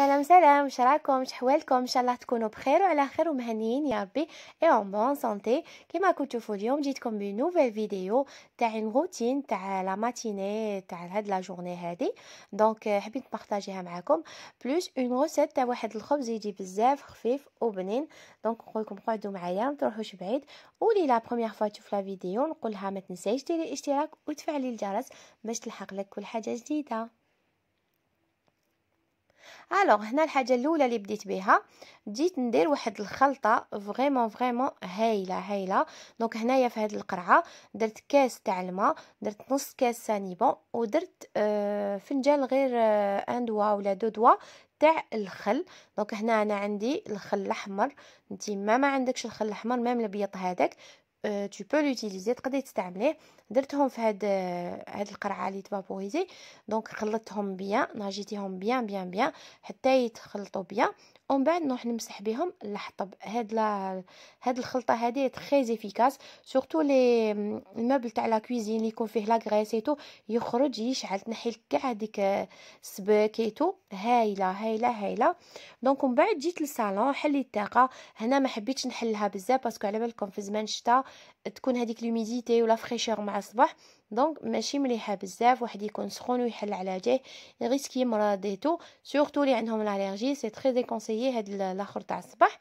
سلام سلام واش راكم شحوالكم ان شاء الله تكونوا بخير وعلى خير ومهنيين يا ربي اي اون بون كيما كما كنتوا اليوم جيتكم بنوفيل فيديو تاع روتين تاع لا ماتيني تاع هاد لا جورني هادي دونك euh, حبيت نبارطاجيها معاكم بلوس اون روسيت تاع واحد الخبز يجي بزاف خفيف وبنين دونك نقول لكم قعدوا معايا ما تروحوش بعيد ولي لا بروميير فوا تشوف لا فيديو نقولها ما تنساش ديري اشتراك وتفعلي الجرس باش تلحق لك كل حاجه جديده الوغ هنا الحاجه الاولى اللي بديت بها بديت ندير واحد الخلطه فريمون فريمون هايله هايله دونك هنايا في هذه القرعه درت كاس تاع الماء درت نص كاس سانيبون ودرت آه فنجان غير آه ان دوا ولا دو دوا تاع الخل دونك هنا انا عندي الخل الاحمر انت ما ما عندكش الخل الاحمر ميم الابيض هذاك تي بو لوتيليزي تقدري تستعمليه درتهم في هاد هاد القرعه اللي تفابوريزي دونك خلطتهم بيان ناجيتيهم بيان بيان بيان حتى يتخلطوا بيان ومن بعد نروح نمسح بهم الحطب هاد لا هاد الخلطه هادي تري زيفيكاس سورتو لي الموبل تاع لا كويزين يكون فيه لا غريس ايتو يخرج يشعل تنحي كاع هذيك السباكيتو هايله هايله هايله دونك ومن بعد جيت للصالون حليت الطاقه هنا ما حبيتش نحلها بزاف باسكو على بالكم في زمان الشتاء تكون هذيك لوميديتي ولا فريشور مع الصباح دونك ماشي مليحه بزاف واحد يكون سخون ويحل على جه ريسكي مرضيتو سورتو اللي عندهم الالرجي سي تري ديكونسيي هاد الاخر تاع الصباح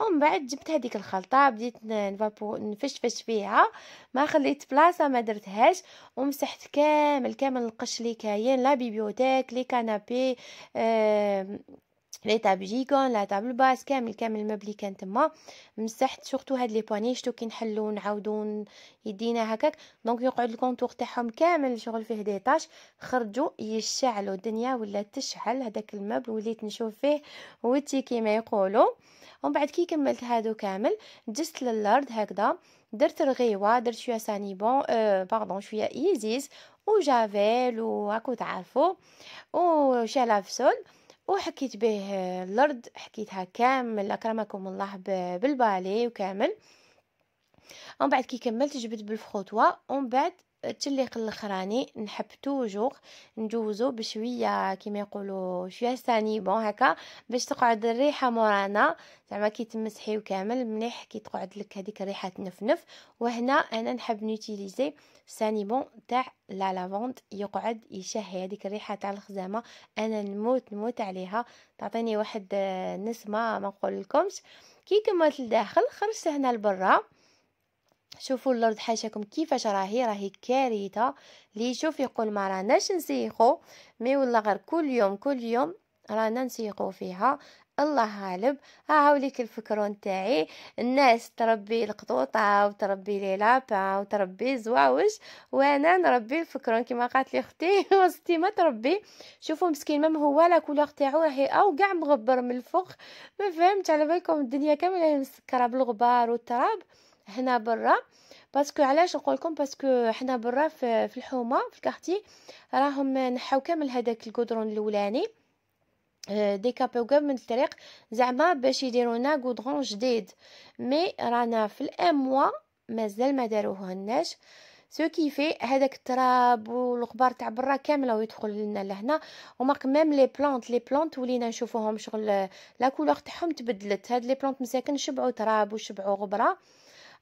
ومن بعد جبت هذيك الخلطه بديت نفابو نفشفش فيها ما خليت بلاصه ما درتهاش ومسحت كامل كامل القش اللي كاين لا بيبيوتيك لي كانابي آه لي طاب جيغون لا تابل باس كامل كامل المبلي كان تما مسحت سورتو هاد لي بواني شتو كي نحلو نعاودو يدينا هكاك دونك يقعد الكونتور تاعهم كامل شغل فيه دي طاش خرجوا يشعلوا الدنيا ولا تشعل هذاك المبل وليت نشوف فيه وتي كيما يقولوا ومن بعد كي كملت هادو كامل جست للارض هكذا درت الغيوه درت شويه ساني بون أه باردون شويه ايزيز وجافيل وهاكو تعرفوا وشالافسول وحكيت به الارض حكيتها كامل اكرمكم الله بالبالي وكامل ومن بعد كي كملت جبت بالفخوطوه ومن بعد التليق الاخراني نحب توجور ندوزو بشويه كيما يقولوا شويه ساني بون هكا باش تقعد الريحه مورانا زعما كي تمسحي وكامل مليح كي تقعد لك هذيك الريحه تنفنف وهنا انا نحب نوتيليزي ساني بون تاع لا لافوند يقعد يشهي هذيك الريحه تاع الخزامه انا نموت نموت عليها تعطيني واحد آه، نسمه ما نقول لكمش كي كملت لداخل خرجت هنا لبرا شوفوا الارض حاشاكم كيفاش راهي راهي كارثه لي يشوف يقول ما راناش نسيقو مي ولا غير كل يوم كل يوم رانا نسيقو فيها الله غالب هاوليك الفكرون نتاعي الناس تربي القطوطة وتربي لي لابا وتربي زواوج وانا نربي الفكرون كما قالت لي اختي وستي ما تربي شوفوا مسكين مام هو لا كولور تاعو راهي او كاع مغبر من الفوق ما فهمت على بالكم الدنيا كامله مسكره بالغبار والتراب هنا برا باسكو علاش نقولكم باسكو حنا برا في, في الحومه في الكارتي راهم نحاو كامل هذاك الكودرون الاولاني آه، ديكابيو قبل من الطريق زعما باش يديروا لنا جديد مي رانا في الاموا مازال ما داروه لناش سو كيفي هذاك التراب والغبار تاع برا كامله ويدخل لنا لهنا وماك ميم لي بلانت لي بلانت ولينا نشوفوهم شغل لا كولور تاعهم تبدلت هاد لي بلانت مساكن شبعوا تراب وشبعوا غبره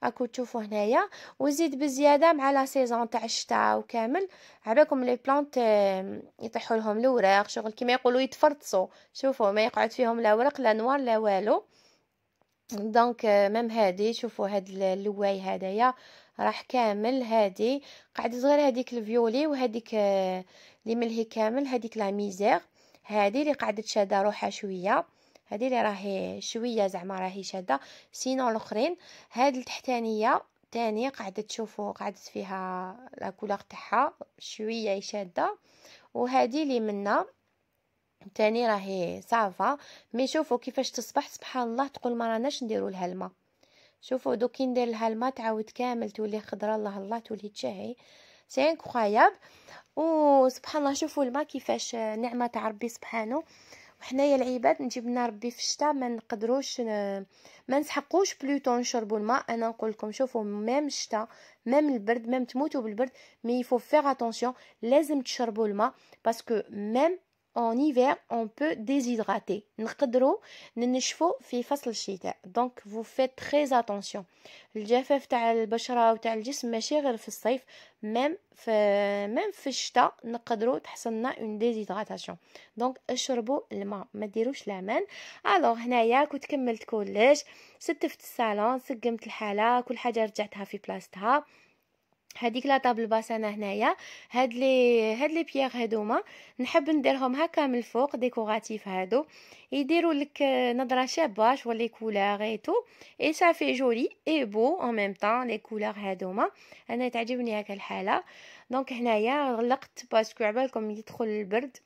راكو تشوفوا هنايا وزيد بزياده مع لا سيزون تاع الشتاء وكامل عباكم لي بلانت يطيحوا لهم الوراق شغل كيما يقولوا يتفرطسوا شوفوا ما يقعد فيهم لا ورق لا نوار لا والو دونك آه، مام هادي شوفوا هاد اللواي هدايا راح كامل هادي قاعد صغير هاديك الفيولي وهاديك اللي آه، ملهي كامل هاديك لا ميزير هادي اللي قاعده شاده روحها شويه هذه اللي راهي شويه زعما راهي شاده سينو الاخرين هاد التحتانيه تاني قاعده تشوفوا قعدت فيها لا كولور تاعها شويه شاده وهذه اللي منا تاني راهي صافا مي شوفوا كيفاش تصبح سبحان الله تقول ما راناش نديروا لها الماء شوفوا دو كي ندير لها الماء تعاود كامل تولي خضره الله الله تولي تشهي سي انكرويابل وسبحان الله شوفوا الماء كيفاش نعمه تاع ربي سبحانه وحنايا العباد نجيب لنا ربي في الشتاء ما نقدروش آه، ما نسحقوش بلوتو نشربوا الماء انا نقول لكم شوفوا ميم الشتاء ميم البرد ميم تموتوا بالبرد مي يفو فيغ اتونسيون لازم تشربوا الماء باسكو ميم en hiver on peut déshydrater نقدروا ننشفوا في فصل الشتاء دونك vous faites très attention الجفاف تاع البشره وتاع الجسم ماشي غير في الصيف ميم في ميم في الشتاء نقدروا تحصلنا اون ديزيدراتاسيون دونك اشربوا الماء ما ديروش العمان الوغ هنايا كنت كملت كلش ستفت الصالون سقمت الحاله كل حاجه رجعتها في بلاصتها هذيك لا طابل باس انا هنايا هاد لي هاد لي بيير هادوما نحب نديرهم هكا من الفوق ديكوراتيف هادو يديروا لك آه، نظره شابه شو لي كولور اي تو اي سافي جولي اي بو ان ميم طون لي كولور هادوما انا تعجبني هكا الحاله دونك هنايا غلقت باسكو عبالكم يدخل البرد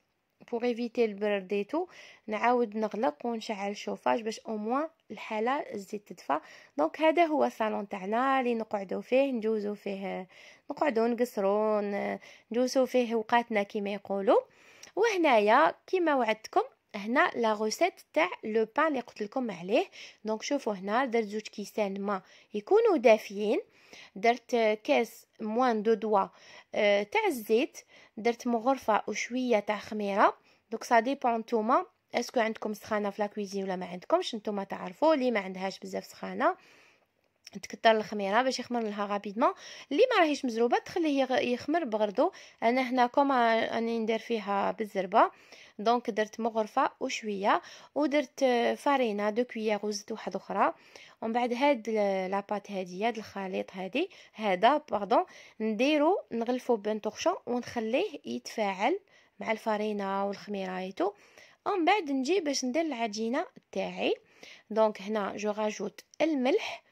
بور ايفيتي البرد اي تو نعاود نغلق ونشعل الشوفاج باش او موان الحاله الزيت تدفى دونك هذا هو الصالون تاعنا اللي نقعدو فيه نجوزو فيه نقعدو نقصرو نجوزوا فيه وقاتنا كما يقولوا وهنايا كما وعدتكم هنا لا غوسيت تاع لو بان اللي قلت لكم عليه دونك شوفوا هنا درت زوج كيسان ما يكونوا دافيين درت كاس موان دو دوا تاع الزيت درت مغرفه وشويه تاع خميره دوك سا ديبون اسكو عندكم سخانه في لاكويزين ولا ما عندكمش نتوما تعرفوا اللي ما عندهاش بزاف سخانه تكثر الخميره باش يخمر لها غابيدمون اللي ما راهيش مزروبه تخليه يخمر بغردو انا هنا كوم راني ندير فيها بالزربه دونك درت مغرفه وشويه ودرت فارينه دو كويير وزدت واحد اخرى ومن بعد هاد لاباط هادي هاد الخليط هادي هذا باردون نديرو نغلفو بان ونخليه يتفاعل مع الفارينه والخميره ايتو ومن بعد نجي باش ندير العجينه تاعي دونك هنا جو راجوت الملح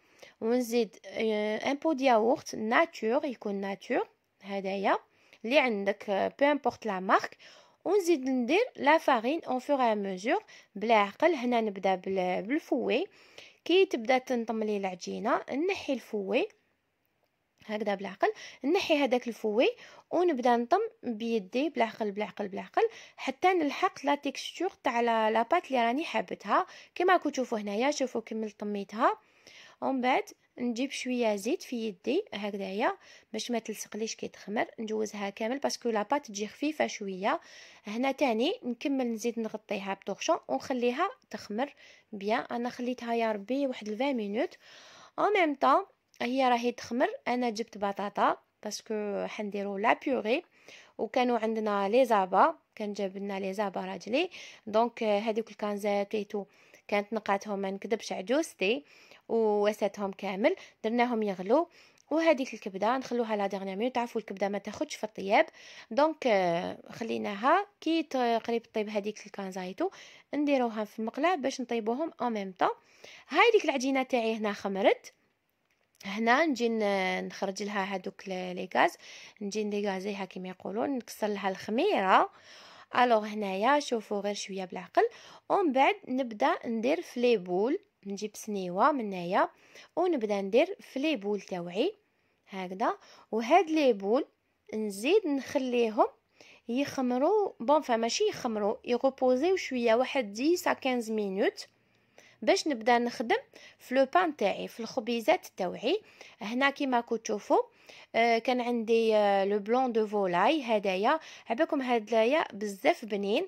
ونزيد ان بو دياورت ناتور يكون ناتور هدايا اللي عندك بو امبورت لا مارك ونزيد ندير لا فارين اون فور ميزور بلا عقل هنا نبدا بالفوي كي تبدا تنطملي العجينه نحي الفوي هكذا بالعقل نحي هذاك الفوي ونبدا نطم بيدي بالعقل بالعقل بالعقل حتى نلحق لا تيكستور تاع لا بات اللي راني حابتها كما راكم تشوفوا هنايا شوفوا كمل طميتها ومن بعد نجيب شويه زيت في يدي هكذايا باش ما تلصقليش كي تخمر نجوزها كامل باسكو لاباط تجي خفيفه شويه هنا تاني نكمل نزيد نغطيها بطوغشون ونخليها تخمر بيان انا خليتها يا ربي واحد 20 مينوت اون ميم طون هي راهي تخمر انا جبت بطاطا باسكو حنديرو لا بيوري وكانوا عندنا لي زابا كان جاب لنا لي زابا راجلي دونك هذوك الكانزات ايتو كانت نقاتهم ما نكذبش عجوزتي وساتهم كامل درناهم يغلو وهذيك الكبده نخلوها لا ديرنيير مينوت تعرفوا الكبده ما تاخذش في الطياب دونك خليناها كي قريب طيب هذيك الكانزايتو نديروها في المقله باش نطيبوهم او ميم طون هاي ديك العجينه تاعي هنا خمرت هنا نجي نخرج لها هادوك لي غاز نجي نديغازيها كما يقولوا نكسر لها الخميره الوغ هنايا شوفوا غير شويه بالعقل ومن بعد نبدا ندير فلي بول نجيب سنيوه من هنايا ونبدا ندير فلي بول تاوعي هكذا وهاد لي بول نزيد نخليهم يخمروا بون فماشي يخمروا يغوبوزيو شويه واحد 10 15 مينوت باش نبدا نخدم في لو بان تاعي في الخبيزات تاوعي هنا كيما كو تشوفوا آه، كان عندي آه، لو بلون دو فولاي هدايا عباكم هدايا بزاف بنين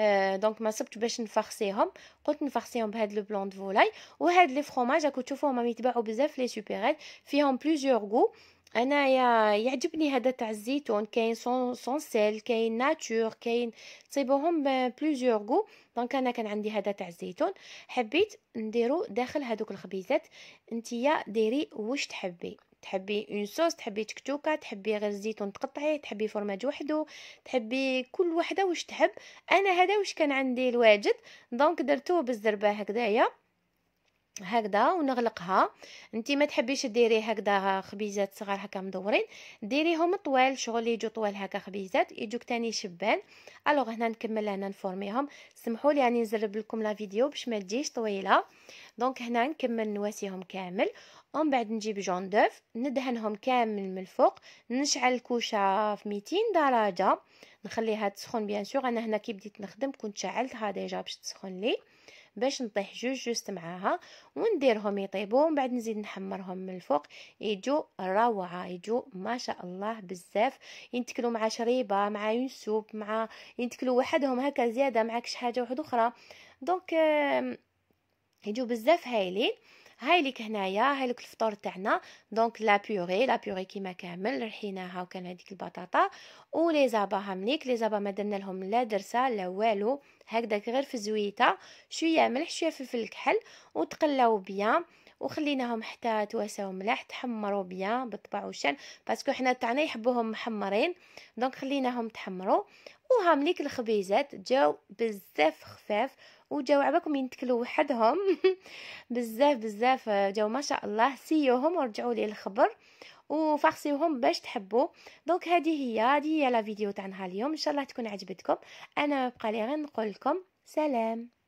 آه، دونك ما صبت باش نفخسيهم قلت نفخسيهم بهاد لو بلون دو فولاي وهاد لي فروماج راكم تشوفوهم راهم يتباعوا بزاف لي سوبرات فيهم بليزيور غو انا يا يعجبني هذا تاع الزيتون كاين سون سيل كاين ناتور كاين تصيبوهم بلوزيور غو دونك انا كان عندي هذا تاع الزيتون حبيت نديرو داخل هذوك الخبيزات نتيا ديري واش تحبي تحبي اون صوص تحبي تكتوكه تحبي غير الزيتون تقطعيه تحبي فرماج وحده تحبي كل وحده واش تحب انا هذا واش كان عندي الواجد دونك درتو بالزربه هكذايا هكذا ونغلقها انت ما تحبيش ديري هكذا خبيزات صغار هكا مدورين ديريهم طوال شغل يجو طوال هكا خبيزات يجوك تاني شبان الوغ هنا نكمل هنا نفورميهم سمحوا لي يعني نزرب لكم لا فيديو باش ما تجيش طويله دونك هنا نكمل نواسيهم كامل ومن بعد نجيب جون دوف ندهنهم كامل من الفوق نشعل الكوشه في 200 درجه نخليها تسخن بيان سور انا هنا كي بديت نخدم كنت شعلتها ديجا باش تسخن لي باش نطيح جوج جوست معاها ونديرهم يطيبوا ومن بعد نزيد نحمرهم من الفوق يجوا روعه يجوا ما شاء الله بزاف ينتكلوا مع شريبه مع ينسوب مع ينتكلوا وحدهم هكا زياده معكش شي حاجه واحده اخرى دونك يجوا بزاف هايلين هاي ليك هنايا هاي لك الفطور تاعنا دونك لا بيوري لا بيوري كيما كامل رحيناها وكان هذيك البطاطا ولي لي زابا هامليك لي زابا ما درنا لهم لا درسه لا والو هكذا غير في الزويته شويه ملح شويه فلفل كحل وتقلاو بيان وخليناهم حتى تواساو ملاح تحمروا بيان بالطبع وشن باسكو حنا تاعنا يحبوهم محمرين دونك خليناهم تحمروا وهامليك الخبيزات جاو بزاف خفاف وجاو عباكم ينتكلوا وحدهم بزاف بزاف جاو ما شاء الله سيوهم ورجعوا لي الخبر وفارسيوهم باش تحبوا دونك هذه هي هذه هي لا فيديو تاع نهار اليوم ان شاء الله تكون عجبتكم انا بقى لي غير نقول لكم سلام